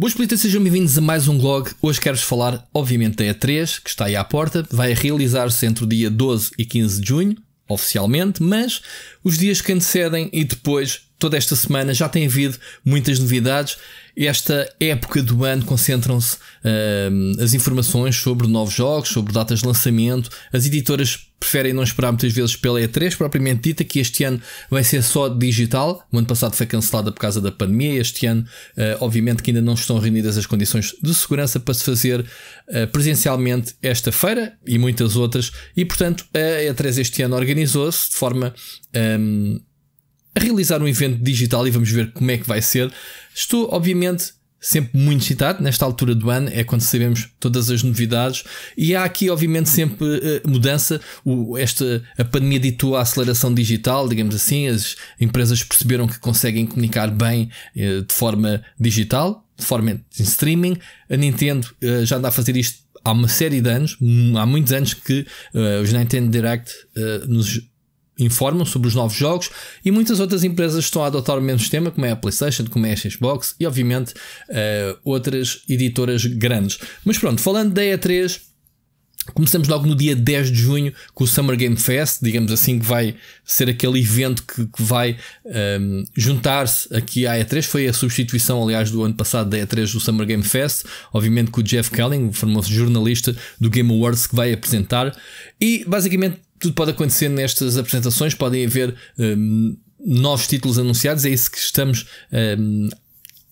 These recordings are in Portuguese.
Boas politas, sejam bem-vindos a mais um vlog. Hoje quero-vos falar, obviamente, da E3, que está aí à porta. Vai realizar-se entre o dia 12 e 15 de junho, oficialmente, mas os dias que antecedem e depois toda esta semana já tem havido muitas novidades. Esta época do ano concentram-se uh, as informações sobre novos jogos, sobre datas de lançamento. As editoras preferem não esperar muitas vezes pela E3 propriamente dita, que este ano vai ser só digital. O ano passado foi cancelada por causa da pandemia. Este ano, uh, obviamente, que ainda não estão reunidas as condições de segurança para se fazer uh, presencialmente esta feira e muitas outras. E, portanto, a E3 este ano organizou-se de forma. Um, ehm, a realizar um evento digital e vamos ver como é que vai ser. Estou, obviamente, sempre muito excitado nesta altura do ano, é quando sabemos todas as novidades e há aqui obviamente sempre uh, mudança, o, esta a pandemia ditou a aceleração digital, digamos assim, as empresas perceberam que conseguem comunicar bem uh, de forma digital, de forma em streaming, a Nintendo uh, já anda a fazer isto há uma série de anos, hum, há muitos anos que os Nintendo Direct nos informam sobre os novos jogos e muitas outras empresas estão a adotar o mesmo sistema, como é a PlayStation, como é a Xbox e, obviamente, uh, outras editoras grandes. Mas pronto, falando da E3. Começamos logo no dia 10 de junho com o Summer Game Fest, digamos assim, que vai ser aquele evento que, que vai um, ehm, juntar-se aqui à E3. Foi a substituição, aliás, do ano passado da E3 do Summer Game Fest. Obviamente com o Jeff Kelling, o famoso jornalista do Game Awards, que vai apresentar. E basicamente tudo pode acontecer nestas apresentações, podem haver um, novos títulos anunciados, é isso que estamos um,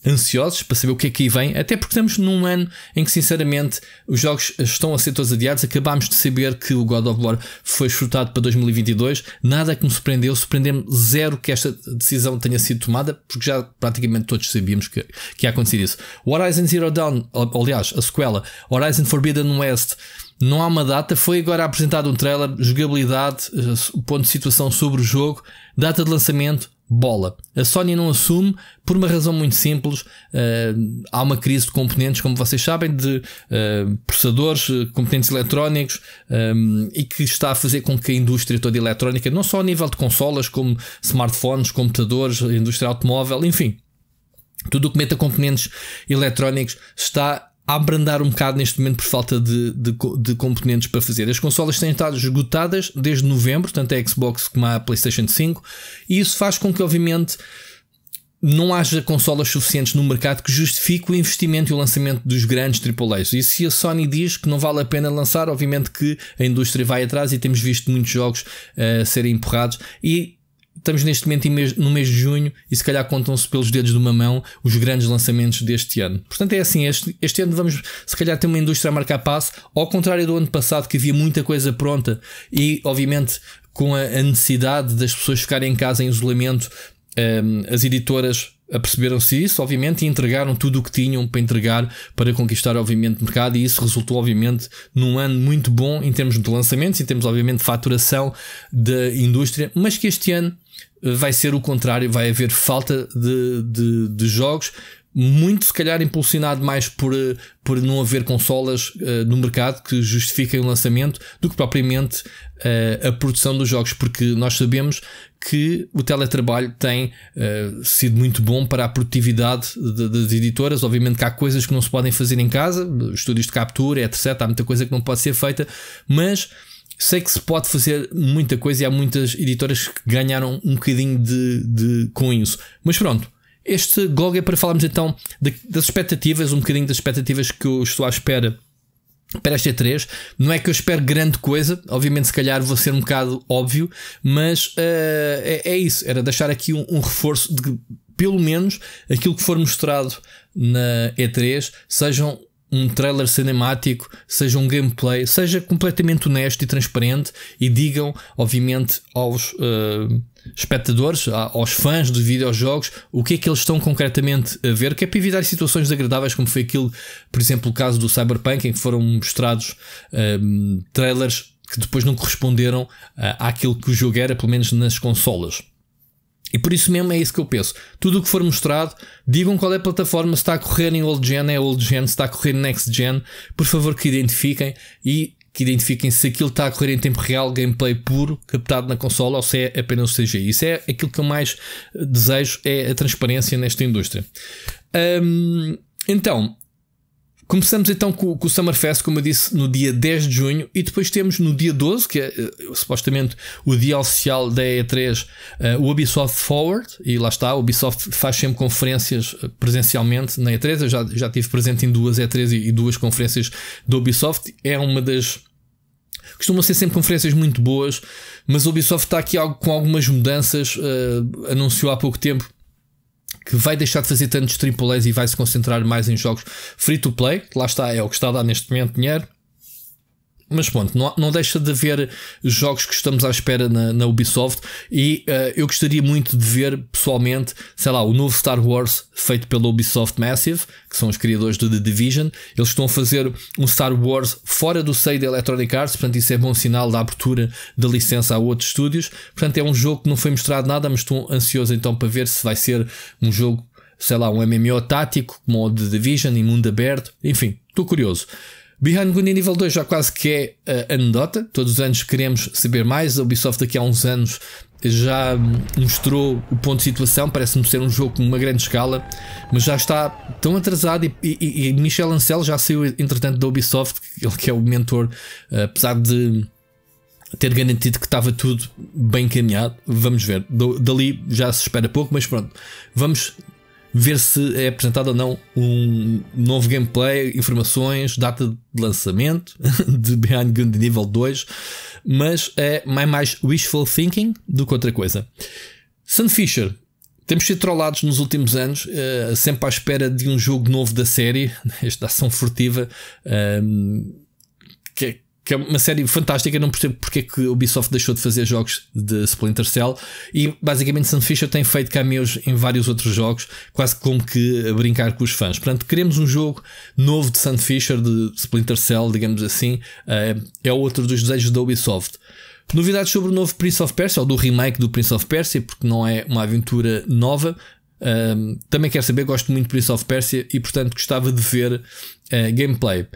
ansiosos para saber o que é que aí vem, até porque estamos num ano em que, sinceramente, os jogos estão a ser todos adiados. Acabámos de saber que o God of War foi esfrutado para 2022. Nada que me surpreendeu, surpreendeu-me zero que esta decisão tenha sido tomada, porque já praticamente todos sabíamos que, que ia acontecer isso. Horizon Zero Dawn, aliás, a sequela, Horizon Forbidden West não há uma data. Foi agora apresentado um trailer, jogabilidade, eh, ponto de situação sobre o jogo, data de lançamento, bola. A Sony não assume por uma razão muito simples. Uh, há uma crise de componentes, como vocês sabem, de uh, processadores, componentes eletrónicos um, e que está a fazer com que a indústria toda eletrónica, não só a nível de consolas, como smartphones, computadores, indústria automóvel, enfim, tudo o que meta componentes eletrónicos está a abrandar um bocado neste momento por falta de, de, de, componentes para fazer. As consolas têm estado esgotadas desde novembro, tanto a Xbox como a PlayStation 5, e isso faz com que, obviamente, não haja consolas suficientes no mercado que justifique o investimento e o lançamento dos grandes AAAs. E se a Sony diz que não vale a pena lançar, obviamente que a indústria vai atrás e temos visto muitos jogos uh, serem empurrados. E estamos neste momento no mês de junho e se calhar contam-se pelos dedos de uma mão os grandes lançamentos deste ano. Portanto, é assim, este, este ano vamos se calhar ter uma indústria a marcar passo, ao contrário do ano passado que havia muita coisa pronta e, obviamente, com a, a necessidade das pessoas ficarem em casa em isolamento, um, ehm, as editoras aperceberam-se isso, obviamente, e entregaram tudo o que tinham para entregar para conquistar, obviamente, o mercado, e isso resultou, obviamente, num ano muito bom em termos de lançamentos, em termos, obviamente, de faturação da indústria, mas que este ano vai ser o contrário, vai haver falta de, de, de jogos, muito se calhar impulsionado mais por, eh, por não haver consolas uh, no mercado que justifiquem o lançamento do que propriamente uh, a produção dos jogos, porque nós sabemos que o teletrabalho tem uh, sido muito bom para a produtividade de, das editoras. Obviamente que há coisas que não se podem fazer em casa, estúdios de captura, etc. Há muita coisa que não pode ser feita, mas sei que se pode fazer muita coisa e há muitas editoras que ganharam um bocadinho de, de com isso. Mas pronto este GOG é para falarmos então de, das expectativas, um bocadinho das expectativas que eu estou à espera para esta E3. Não é que eu espero grande coisa, obviamente, se calhar vou ser um bocado óbvio, mas uh, é, é, isso. Era deixar aqui um, um reforço de que, pelo menos, aquilo que for mostrado na E3 sejam um trailer cinemático, seja um gameplay, seja completamente honesto e transparente e digam, obviamente, aos. Uh, espectadores, aos fãs de videojogos, o que é que eles estão concretamente a ver, que é para evitar situações desagradáveis, como foi aquilo, por exemplo, o caso do Cyberpunk, em que foram mostrados um, trailers que depois não corresponderam uh, àquilo que o jogo era, pelo menos nas consolas. E por isso mesmo é isso que eu penso. Tudo o que for mostrado, digam qual é a plataforma, se está a correr em old gen, é old gen, se está a correr next gen, por favor que identifiquem e que identifiquem se aquilo está a correr em tempo real, gameplay puro, captado na consola ou se é apenas o CGI. Isso é aquilo que eu mais eh, desejo, é a transparência nesta indústria. Um, então, Começamos então com, com, o Summerfest, como eu disse, no dia 10 de junho, e depois temos no dia 12, que é eh, supostamente o dia oficial da E3, uh, eh, o Ubisoft Forward, e lá está, o Ubisoft faz sempre conferências eh, presencialmente na E3. Eu já, já estive presente em duas E3 e, e duas conferências do Ubisoft. É uma das costumam ser sempre conferências muito boas, mas o Ubisoft está aqui com algumas mudanças, uh, anunciou há pouco tempo que vai deixar de fazer tantos AAAs e vai se concentrar mais em jogos free to play, que lá está, é o que está a dar neste momento dinheiro. Mas pronto, não, não deixa de haver jogos que estamos à espera na, na Ubisoft e uh, eu gostaria muito de ver pessoalmente, sei lá, o novo Star Wars feito pela Ubisoft Massive, que são os criadores do The Division. Eles estão a fazer um Star Wars fora do seio da Electronic Arts, portanto, isso é bom sinal da abertura da licença a outros estúdios. Portanto, é um jogo que não foi mostrado nada, mas estou ansioso então para ver se vai ser um jogo sei lá, um MMO tático, como o The Division em mundo aberto, enfim, estou curioso. Behind Good Nível 2 já quase que é eh, anedota. Todos os anos queremos saber mais. A Ubisoft daqui a uns anos já mostrou o ponto de situação. Parece-me ser um jogo com uma grande escala, mas já está tão atrasado. E, e, e Michel Ancel já saiu, entretanto, da Ubisoft, ele que é o mentor, eh, apesar de ter garantido que estava tudo bem encaminhado. Vamos ver. Dali já se espera pouco, mas pronto. Vamos ver se é apresentado ou não um novo gameplay, informações, data de lançamento de Behind Gun de nível 2, mas é mais wishful thinking do que outra coisa. Fisher, temos sido trollados nos últimos anos, eh, sempre à espera de um jogo novo da série, esta ação furtiva. Ehm, que que, é que é uma série fantástica. Não percebo porque é que o Ubisoft deixou de fazer jogos de Splinter Cell. E basicamente, Sam Fisher tem feito cameos em vários outros jogos, quase como que a brincar com os fãs. Portanto, queremos um jogo novo de Sam Fisher, de Splinter Cell, digamos assim. Eh, é outro dos desejos da Ubisoft. Novidades sobre o novo Prince of Persia, ou do remake do Prince of Persia, porque não é uma aventura nova, um, ehm, também quero saber, gosto muito de Prince of Persia e portanto gostava de ver uh, gameplay.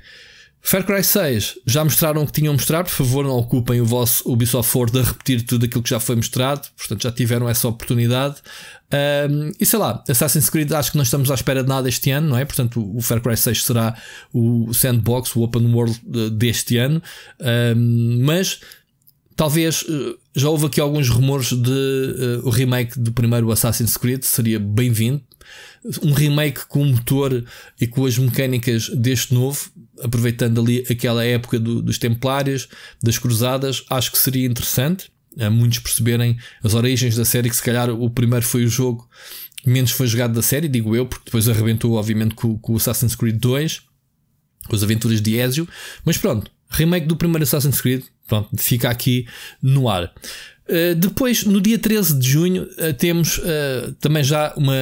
Far Cry 6 já mostraram o que tinham mostrado, por favor, não ocupem o vosso Ubisoft Forward a repetir tudo aquilo que já foi mostrado, portanto já tiveram essa oportunidade. Um, e sei lá, Assassin's Creed acho que não estamos à espera de nada este ano, não é? Portanto, o Far Cry 6 será o sandbox, o open world eh, deste ano, um, mas talvez eh, já houve aqui alguns rumores de uh, o remake do primeiro Assassin's Creed seria bem-vindo, um remake com o motor e com as mecânicas deste novo, aproveitando ali aquela época do, dos Templários, das Cruzadas, acho que seria interessante a eh, muitos perceberem as origens da série, que se calhar o primeiro foi o jogo menos foi jogado da série, digo eu, porque depois arrebentou, obviamente, com, com o Assassin's Creed 2, com as aventuras de Ezio, mas pronto, remake do primeiro Assassin's Creed, pronto, fica aqui no ar. Eh, depois, no dia 13 de junho, uh, temos uh, também já uma,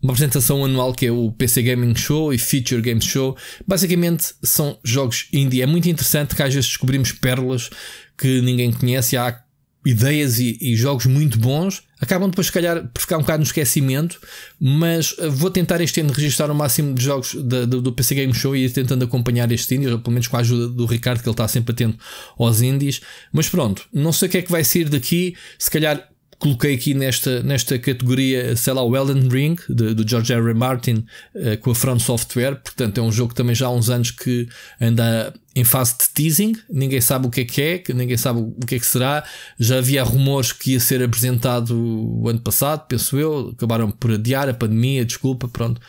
uma apresentação anual que é o PC Gaming Show e Feature Games Show. Basicamente, são jogos indie. É muito interessante que às vezes descobrimos pérolas que ninguém conhece. Há ideias e, e, jogos muito bons, acabam depois, se calhar, por ficar um bocado no esquecimento, mas eh, vou tentar este ano registrar o máximo de jogos da, do, do, PC Game Show e ir tentando acompanhar este indie, pelo menos com a ajuda do Ricardo, que ele está sempre atento aos indies. Mas pronto, não sei o que é que vai sair daqui, se calhar coloquei aqui nesta, nesta categoria, sei lá, o Elden Ring, de, do George R. R. Martin, uh, com a Front Software. Portanto, é um jogo que também já há uns anos que anda em fase de teasing, ninguém sabe o que é que é, que ninguém sabe o que é que será. Já havia rumores que ia ser apresentado o ano passado, penso eu, acabaram por adiar a pandemia, desculpa, pronto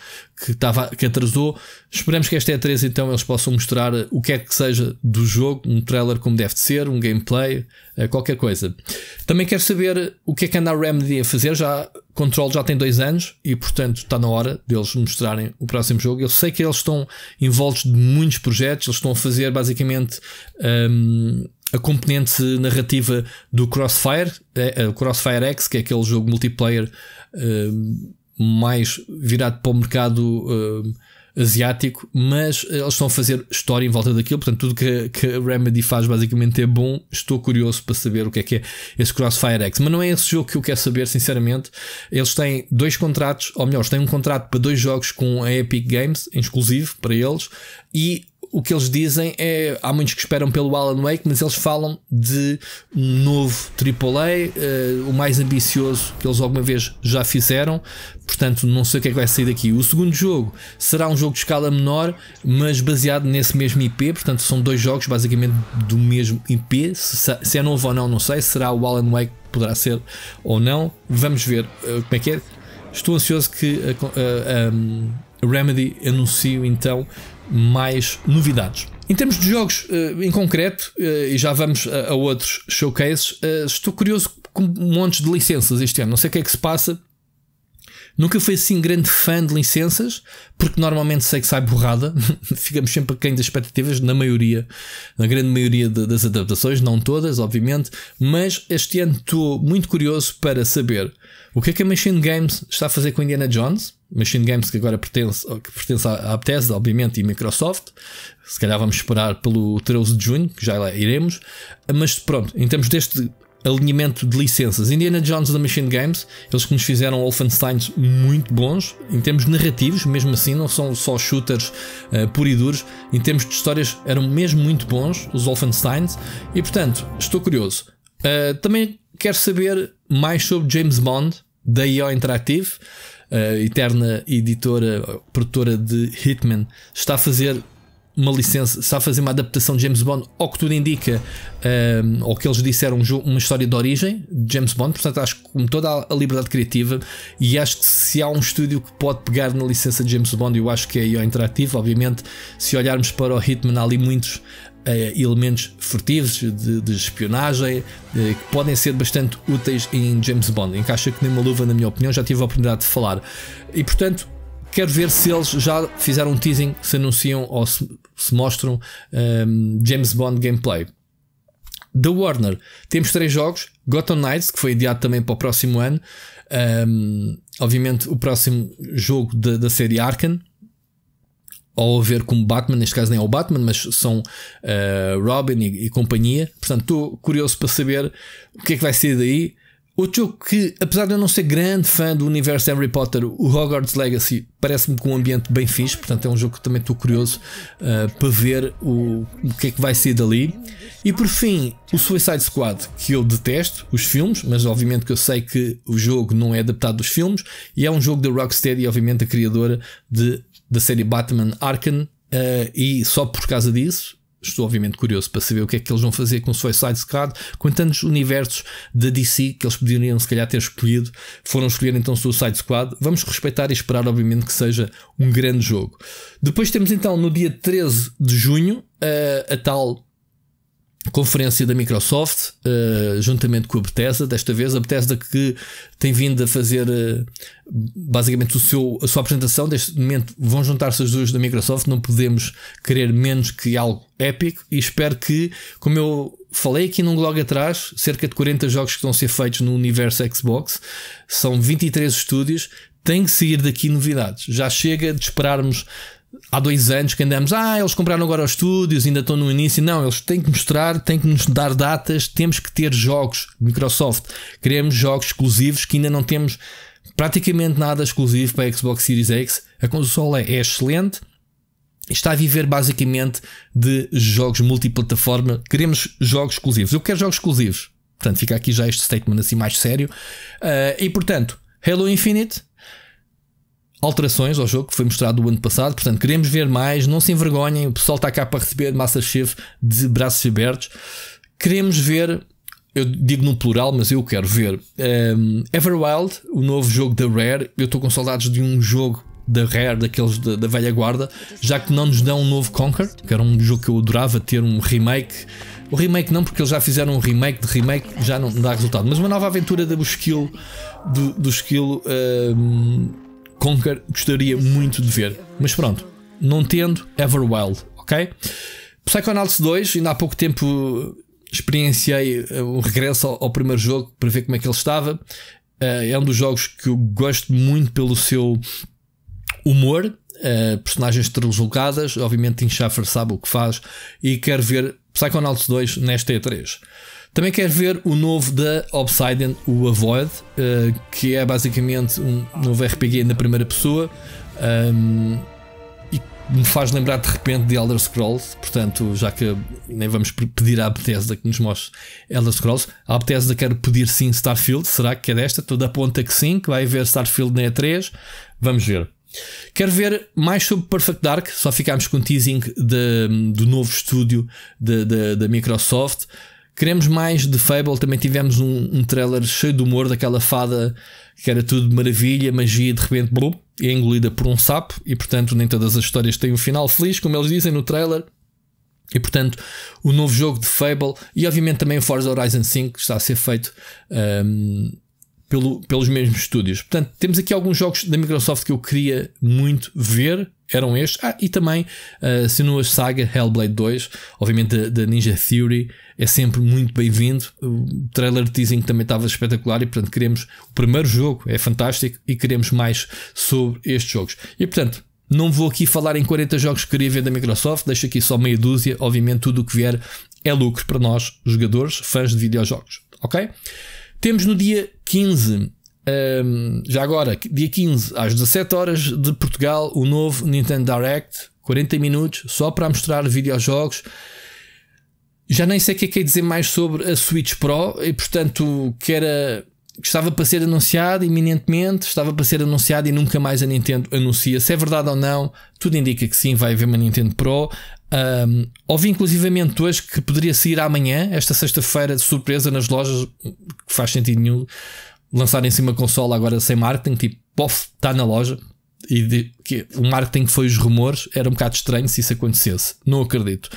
que, tava, que atrasou. Esperamos que esta E3 é então eles possam mostrar o que é que seja do jogo, um trailer como deve de ser, um gameplay, eh, qualquer coisa. Também quero saber o que é que anda a Remedy a fazer. Já Control já tem dois anos e portanto está na hora deles mostrarem o próximo jogo. Eu sei que eles estão envolvidos de muitos projetos, eles estão a fazer basicamente. Um, ehm, a componente narrativa do Crossfire, eh, eh, o Crossfire X, que é aquele jogo multiplayer ehm, mais virado para o mercado uh, asiático, mas eh, eles estão a fazer história em volta daquilo, portanto, tudo que, que a Remedy faz basicamente é bom. Estou curioso para saber o que é que é esse Crossfire X, mas não é esse jogo que eu quero saber, sinceramente. Eles têm dois contratos, ou melhor, têm um contrato para dois jogos com a Epic Games, exclusivo para eles, e o que eles dizem é. Há muitos que esperam pelo Alan Wake, mas eles falam de um novo AAA, uh, eh, o mais ambicioso que eles alguma vez já fizeram. Portanto, não sei o que é que vai sair daqui. O segundo jogo será um jogo de escala menor, mas baseado nesse mesmo IP. Portanto, são dois jogos basicamente do mesmo IP. Se, se é novo ou não, não sei. Será o Alan Wake, poderá ser ou não. Vamos ver uh, como é que é. Estou ansioso que a, eh, a Remedy anuncie então mais novidades. Em termos de jogos eh, em concreto, eh, e já vamos a, outros showcases, eh, estou curioso com um monte de licenças este ano. Não sei o que é que se passa. Nunca fui assim grande fã de licenças, porque normalmente sei que sai borrada. Ficamos sempre aquém das expectativas, na maioria, na grande maioria de, das adaptações, não todas, obviamente. Mas este ano estou muito curioso para saber o que é que a Machine Games está a fazer com Indiana Jones Machine Games que agora pertence, que pertence à Bethesda, obviamente, e Microsoft. Se calhar vamos esperar pelo 13 de junho, que já lá iremos. Mas pronto, em termos deste alinhamento de licenças, Indiana Jones da Machine Games, eles que nos fizeram Wolfensteins muito bons, em termos narrativos, mesmo assim, não são só shooters uh, e duros, em termos de histórias eram mesmo muito bons, os Wolfensteins, e portanto, estou curioso. Uh, também quero saber mais sobre James Bond, da IO Interactive a eterna editora, produtora de Hitman, está a fazer uma licença, está a fazer uma adaptação de James Bond, ao que tudo indica, um, ehm, ou que eles disseram, uma história de origem de James Bond. Portanto, acho que com toda a liberdade criativa, e acho que se há um estúdio que pode pegar na licença de James Bond, eu acho que é o IO Interactive. Obviamente, se olharmos para o Hitman, há ali muitos eh, elementos furtivos de, de espionagem eh, que podem ser bastante úteis em James Bond. Encaixa que nem uma luva, na minha opinião, já tive a oportunidade de falar. E portanto, quero ver se eles já fizeram um teasing, se anunciam ou se, se mostram um, ehm, James Bond gameplay. Da Warner, temos três jogos: Gotham Knights, que foi adiado também para o próximo ano. Um, ehm, obviamente, o próximo jogo da, série Arkham ao haver como Batman, neste caso nem é o Batman, mas são uh, Robin e, e, companhia. Portanto, estou curioso para saber o que é que vai ser daí. Outro jogo que, apesar de eu não ser grande fã do universo de Harry Potter, o Hogwarts Legacy parece-me com um ambiente bem fixe, portanto é um jogo que também estou curioso uh, para ver o, o que é que vai ser dali. E por fim, o Suicide Squad, que eu detesto, os filmes, mas obviamente que eu sei que o jogo não é adaptado dos filmes, e é um jogo da Rocksteady, obviamente a criadora de da série Batman Arkham. Uh, e só por causa disso, estou obviamente curioso para saber o que é que eles vão fazer com o Suicide Squad, com tantos universos da DC que eles poderiam se calhar ter escolhido, foram escolher então Suicide Squad, vamos respeitar e esperar obviamente que seja um grande jogo. Depois temos então no dia 13 de junho eh, a tal conferência da Microsoft, uh, juntamente com a Bethesda, desta vez a Bethesda que tem vindo a fazer uh, basicamente o seu, a sua apresentação, neste momento vão juntar-se as duas da Microsoft, não podemos querer menos que algo épico e espero que, como eu falei aqui num blog atrás, cerca de 40 jogos que vão ser feitos no universo Xbox, são 23 estúdios, tem que sair daqui novidades, já chega de esperarmos há dois anos que andamos, ah, eles compraram agora os estúdios, ainda estão no início. Não, eles têm que mostrar, têm que nos dar datas, temos que ter jogos. Microsoft, queremos jogos exclusivos que ainda não temos praticamente nada exclusivo para a Xbox Series X. A consola é excelente. Está a viver basicamente de jogos multiplataforma. Queremos jogos exclusivos. Eu quero jogos exclusivos. Portanto, fica aqui já este statement assim mais sério. Uh, e portanto, Halo Infinite alterações ao jogo que foi mostrado o ano passado. Portanto, queremos ver mais. Não se envergonhem. O pessoal está cá para receber Masterchef de braços abertos. Queremos ver. Eu digo no plural, mas eu quero ver. Um, ehm, Everwild, o novo jogo da Rare. Eu estou com saudades de um jogo da Rare, daqueles da, da, velha guarda, já que não nos dão um novo Conquer, que era um jogo que eu adorava ter um remake. O remake não, porque eles já fizeram um remake de remake, já não dá resultado. Mas uma nova aventura do skill, do, do skill. Um, ehm, Conquer gostaria muito de ver. Mas pronto, não tendo, Everwild, ok? Psychonauts 2, ainda há pouco tempo experienciei o eh, regresso ao, primeiro jogo para ver como é que ele estava. Eh, é um dos jogos que eu gosto muito pelo seu humor, uh, personagens translocadas. Obviamente, Tim Schafer sabe o que faz e quero ver Psychonauts 2 nesta E3. Também quero ver o novo da Obsidian, o Avoid, uh, que é basicamente um novo RPG na primeira pessoa um, ehm, e me faz lembrar de repente de Elder Scrolls. Portanto, já que nem vamos pedir à Bethesda que nos mostre Elder Scrolls, à Bethesda quero pedir sim Starfield. Será que é desta? Toda aponta que sim, que vai haver Starfield na E3. Vamos ver. Quero ver mais sobre Perfect Dark. Só ficámos com o teasing de, do novo estúdio da Microsoft. Queremos mais de Fable. Também tivemos um, um trailer cheio de humor daquela fada que era tudo maravilha, magia, de repente blum, é engolida por um sapo. E portanto, nem todas as histórias têm um final feliz, como eles dizem no trailer. E portanto, o novo jogo de Fable e obviamente também o Forza Horizon 5 que está a ser feito um, pelo, pelos mesmos estúdios. Portanto, temos aqui alguns jogos da Microsoft que eu queria muito ver eram estes. Ah, e também uh, se não a saga Hellblade 2, obviamente da Ninja Theory, é sempre muito bem-vindo. O trailer dizem que também estava espetacular e, portanto, queremos o primeiro jogo, é fantástico e queremos mais sobre estes jogos. E, portanto, não vou aqui falar em 40 jogos que queria ver da Microsoft, deixo aqui só meia dúzia. Obviamente, tudo o que vier é lucro para nós, jogadores, fãs de videojogos. Ok? Temos no dia 15 um, já agora, dia 15 às 17 horas de Portugal, o novo Nintendo Direct, 40 minutos, só para mostrar videojogos. Já nem sei o que é que é dizer mais sobre a Switch Pro e, portanto, que era estava para ser anunciado iminentemente, estava para ser anunciado e nunca mais a Nintendo anuncia. Se é verdade ou não, tudo indica que sim, vai haver uma Nintendo Pro. Um, ouvi inclusivamente hoje que poderia sair amanhã, esta sexta-feira, de surpresa nas lojas, que faz sentido nenhum lançarem-se uma consola agora sem marketing, tipo, pof, está na loja. E de, que o marketing que foi os rumores era um bocado estranho se isso acontecesse, não acredito.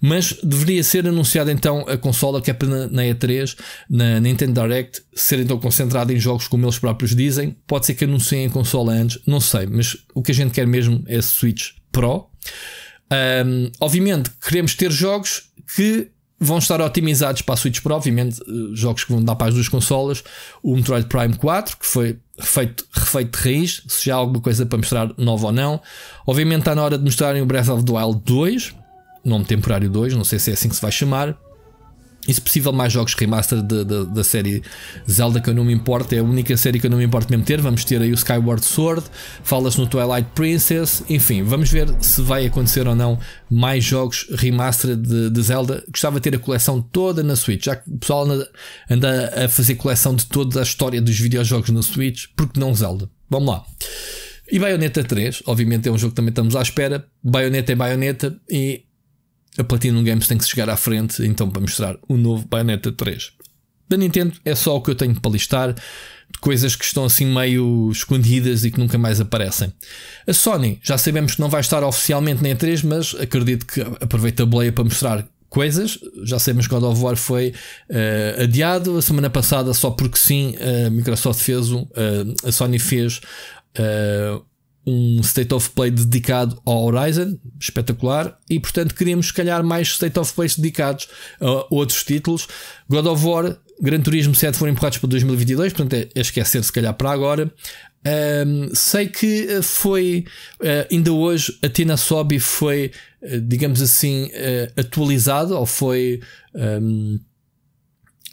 Mas deveria ser anunciada então a consola que é na, na E3, na Nintendo Direct, ser então concentrada em jogos como eles próprios dizem. Pode ser que anunciem a consola antes, não sei, mas o que a gente quer mesmo é Switch Pro. Um, obviamente queremos ter jogos que vão estar otimizados para a Switch Pro, obviamente, eh, jogos que vão dar para as duas consolas. O Metroid Prime 4, que foi refeito, refeito de raiz, se já há alguma coisa para mostrar nova ou não. Obviamente está na hora de mostrarem o Breath of the Wild 2, nome temporário 2, não sei se é assim que se vai chamar. E se possível mais jogos remaster de, de, da série Zelda que eu não me importo, é a única série que eu não me importo mesmo ter. Vamos ter aí o Skyward Sword, falas no Twilight Princess, enfim, vamos ver se vai acontecer ou não mais jogos remaster de, de Zelda. Gostava de ter a coleção toda na Switch, já que o pessoal anda a fazer coleção de toda a história dos videojogos na Switch, porque não Zelda? Vamos lá. E Bayonetta 3, obviamente é um jogo que também estamos à espera. Bayonetta é Bayonetta e a Platinum Games tem que chegar à frente então para mostrar o novo Bayonetta 3. Da Nintendo é só o que eu tenho para listar, de coisas que estão assim meio escondidas e que nunca mais aparecem. A Sony, já sabemos que não vai estar oficialmente na E3, mas acredito que aproveita a boleia para mostrar coisas. Já sabemos que God of War foi uh, adiado a semana passada, só porque sim, a Microsoft fez, um, uh, a Sony fez uh, um State of Play dedicado ao Horizon, espetacular, e portanto queríamos se calhar mais State of Play dedicados a outros títulos. God of War, Gran Turismo 7 foram empurrados para 2022, portanto é, é, esquecer se calhar para agora. Um, sei que eh, foi, uh, ainda hoje, a Tina Sobi foi, uh, digamos assim, uh, atualizada ou foi. Um,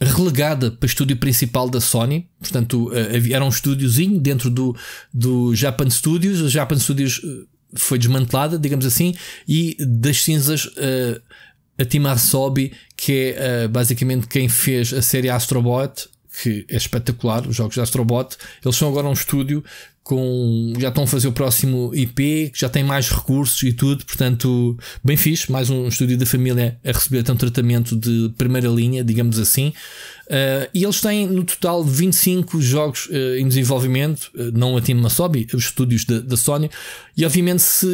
relegada para estúdio principal da Sony, portanto eh, era um estúdiozinho dentro do, do Japan Studios, o Japan Studios eh, foi desmantelada, digamos assim, e das cinzas eh, a Timar Arsobi, que é basicamente quem fez a série Astrobot, que é espetacular, os jogos de Astrobot, eles são agora um estúdio com já estão a fazer o próximo IP, que já tem mais recursos e tudo, portanto, bem fixe, mais um estúdio da família a receber até então um tratamento de primeira linha, digamos assim. Uh, e eles têm no total 25 jogos uh, em desenvolvimento, uh, não a Team Masobi, os estúdios da Sony, e obviamente se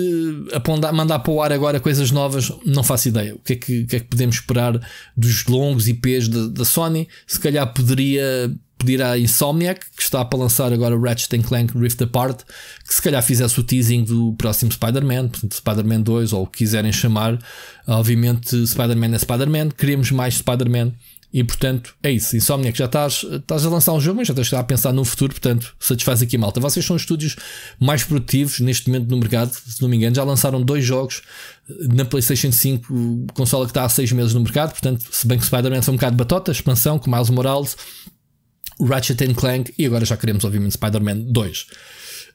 mandar para o ar agora coisas novas, não faço ideia. O que é que, que, é que podemos esperar dos longos IPs da Sony? Se calhar poderia pedir à Insomniac, que está para lançar agora o Ratchet Clank Rift Apart, que se calhar fizesse o teasing do próximo Spider-Man, portanto Spider-Man 2, ou o que quiserem chamar. Obviamente, Spider-Man é Spider-Man, queremos mais Spider-Man. E portanto, é isso. Insomniac, já estás, estás a lançar um jogo, mas já estás a pensar no futuro, portanto, satisfaz aqui malta. Vocês são os estúdios mais produtivos neste momento no mercado, se não me engano. Já lançaram dois jogos na PlayStation 5, consola que está há seis meses no mercado, portanto, se bem que Spider-Man são um bocado batota, expansão, com Miles Morales Ratchet Clank e agora já queremos, obviamente, Spider-Man 2.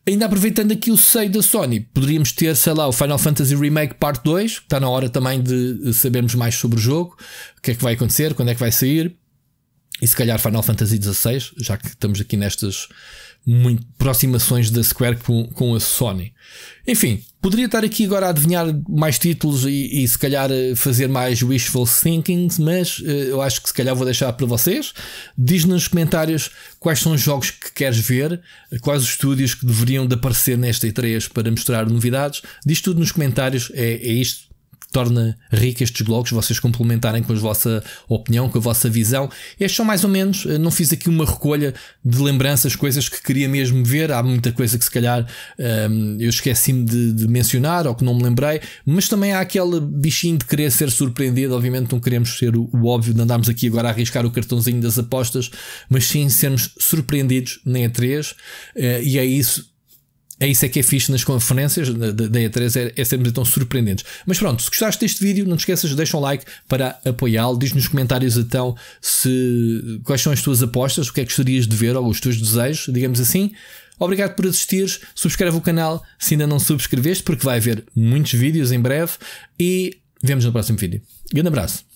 Ainda aproveitando aqui o seio da Sony, poderíamos ter, sei lá, o Final Fantasy Remake Part 2, que está na hora também de sabermos mais sobre o jogo, o que é que vai acontecer, quando é que vai sair, e se calhar Final Fantasy XVI, já que estamos aqui nestas muito aproximações da Square com, com a Sony. Enfim, Poderia estar aqui agora a adivinhar mais títulos e, e se calhar eh, fazer mais wishful thinking, mas uh, eu acho que se calhar vou deixar para vocês. Diz nos comentários quais são os jogos que queres ver, quais os estúdios que deveriam de aparecer nesta E3 para mostrar novidades. Diz tudo nos comentários, é, é isto torna rico estes blogs, vocês complementarem com a vossa opinião, com a vossa visão. Estes são mais ou menos, eh, não fiz aqui uma recolha de lembranças, coisas que queria mesmo ver. Há muita coisa que se calhar ehm, eu esqueci-me de, de, mencionar ou que não me lembrei, mas também há aquele bichinho de querer ser surpreendido. Obviamente, não queremos ser o, o óbvio de andarmos aqui agora a arriscar o cartãozinho das apostas, mas sim sermos surpreendidos nem a 3 eh, e é isso é isso é que é fixe nas conferências da, E3, é, é sermos tão surpreendentes. Mas pronto, se gostaste deste vídeo, não te esqueças, deixa um like para apoiá-lo. Diz nos comentários então se quais são as tuas apostas, o que é que gostarias de ver, ou os teus desejos, digamos assim. Obrigado por assistir, subscreve o canal se ainda não subscreveste, porque vai haver muitos vídeos em breve e vemos no próximo vídeo. Grande abraço!